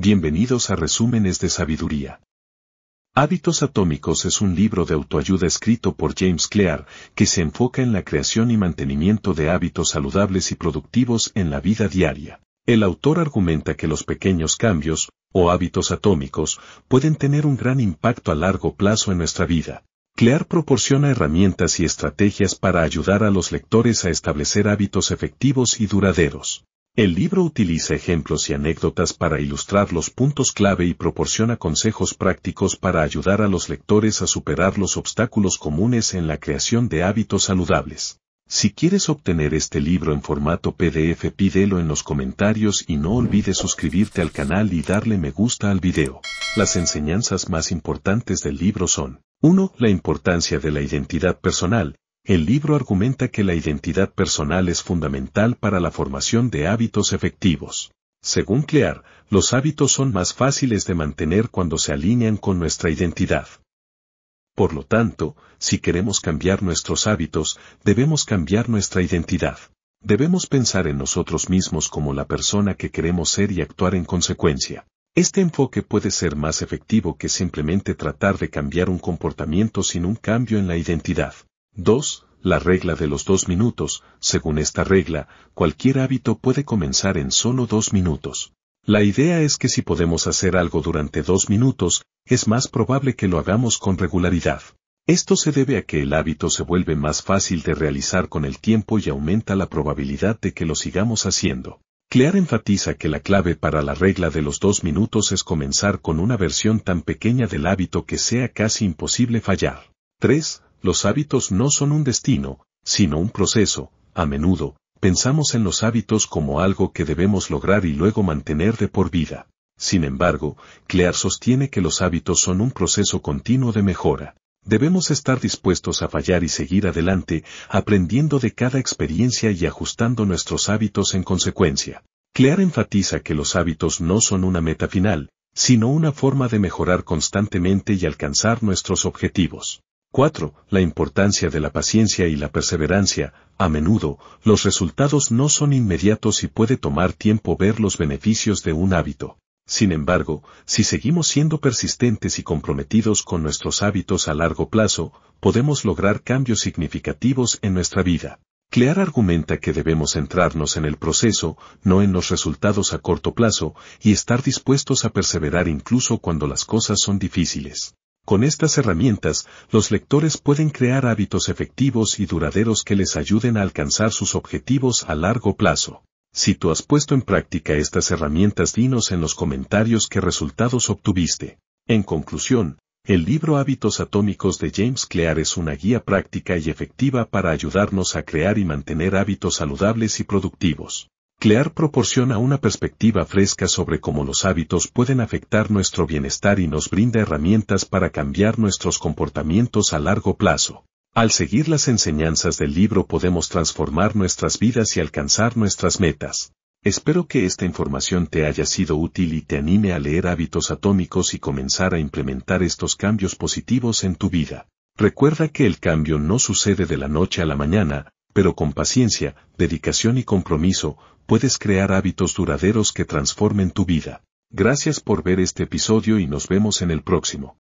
Bienvenidos a Resúmenes de Sabiduría. Hábitos Atómicos es un libro de autoayuda escrito por James Clear que se enfoca en la creación y mantenimiento de hábitos saludables y productivos en la vida diaria. El autor argumenta que los pequeños cambios, o hábitos atómicos, pueden tener un gran impacto a largo plazo en nuestra vida. Clear proporciona herramientas y estrategias para ayudar a los lectores a establecer hábitos efectivos y duraderos. El libro utiliza ejemplos y anécdotas para ilustrar los puntos clave y proporciona consejos prácticos para ayudar a los lectores a superar los obstáculos comunes en la creación de hábitos saludables. Si quieres obtener este libro en formato PDF pídelo en los comentarios y no olvides suscribirte al canal y darle me gusta al video. Las enseñanzas más importantes del libro son 1. La importancia de la identidad personal, el libro argumenta que la identidad personal es fundamental para la formación de hábitos efectivos. Según Clear, los hábitos son más fáciles de mantener cuando se alinean con nuestra identidad. Por lo tanto, si queremos cambiar nuestros hábitos, debemos cambiar nuestra identidad. Debemos pensar en nosotros mismos como la persona que queremos ser y actuar en consecuencia. Este enfoque puede ser más efectivo que simplemente tratar de cambiar un comportamiento sin un cambio en la identidad. 2 la regla de los dos minutos, según esta regla, cualquier hábito puede comenzar en solo dos minutos. La idea es que si podemos hacer algo durante dos minutos, es más probable que lo hagamos con regularidad. Esto se debe a que el hábito se vuelve más fácil de realizar con el tiempo y aumenta la probabilidad de que lo sigamos haciendo. Clear enfatiza que la clave para la regla de los dos minutos es comenzar con una versión tan pequeña del hábito que sea casi imposible fallar. 3 los hábitos no son un destino, sino un proceso, a menudo, pensamos en los hábitos como algo que debemos lograr y luego mantener de por vida. Sin embargo, Clear sostiene que los hábitos son un proceso continuo de mejora. Debemos estar dispuestos a fallar y seguir adelante, aprendiendo de cada experiencia y ajustando nuestros hábitos en consecuencia. Clear enfatiza que los hábitos no son una meta final, sino una forma de mejorar constantemente y alcanzar nuestros objetivos. 4. La importancia de la paciencia y la perseverancia. A menudo, los resultados no son inmediatos y puede tomar tiempo ver los beneficios de un hábito. Sin embargo, si seguimos siendo persistentes y comprometidos con nuestros hábitos a largo plazo, podemos lograr cambios significativos en nuestra vida. Clear argumenta que debemos centrarnos en el proceso, no en los resultados a corto plazo, y estar dispuestos a perseverar incluso cuando las cosas son difíciles. Con estas herramientas, los lectores pueden crear hábitos efectivos y duraderos que les ayuden a alcanzar sus objetivos a largo plazo. Si tú has puesto en práctica estas herramientas, dinos en los comentarios qué resultados obtuviste. En conclusión, el libro Hábitos Atómicos de James Clear es una guía práctica y efectiva para ayudarnos a crear y mantener hábitos saludables y productivos. CLEAR proporciona una perspectiva fresca sobre cómo los hábitos pueden afectar nuestro bienestar y nos brinda herramientas para cambiar nuestros comportamientos a largo plazo. Al seguir las enseñanzas del libro podemos transformar nuestras vidas y alcanzar nuestras metas. Espero que esta información te haya sido útil y te anime a leer hábitos atómicos y comenzar a implementar estos cambios positivos en tu vida. Recuerda que el cambio no sucede de la noche a la mañana, pero con paciencia, dedicación y compromiso, puedes crear hábitos duraderos que transformen tu vida. Gracias por ver este episodio y nos vemos en el próximo.